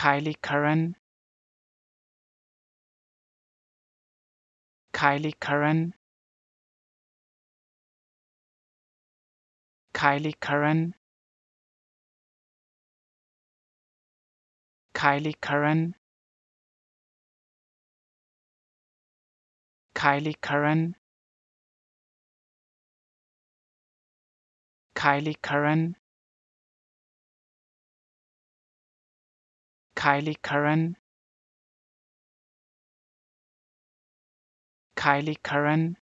Kylie Curran Kylie Curran Kylie Curran Kylie Curran Kylie Curran Kylie Curran Kylie Curran Kylie Curran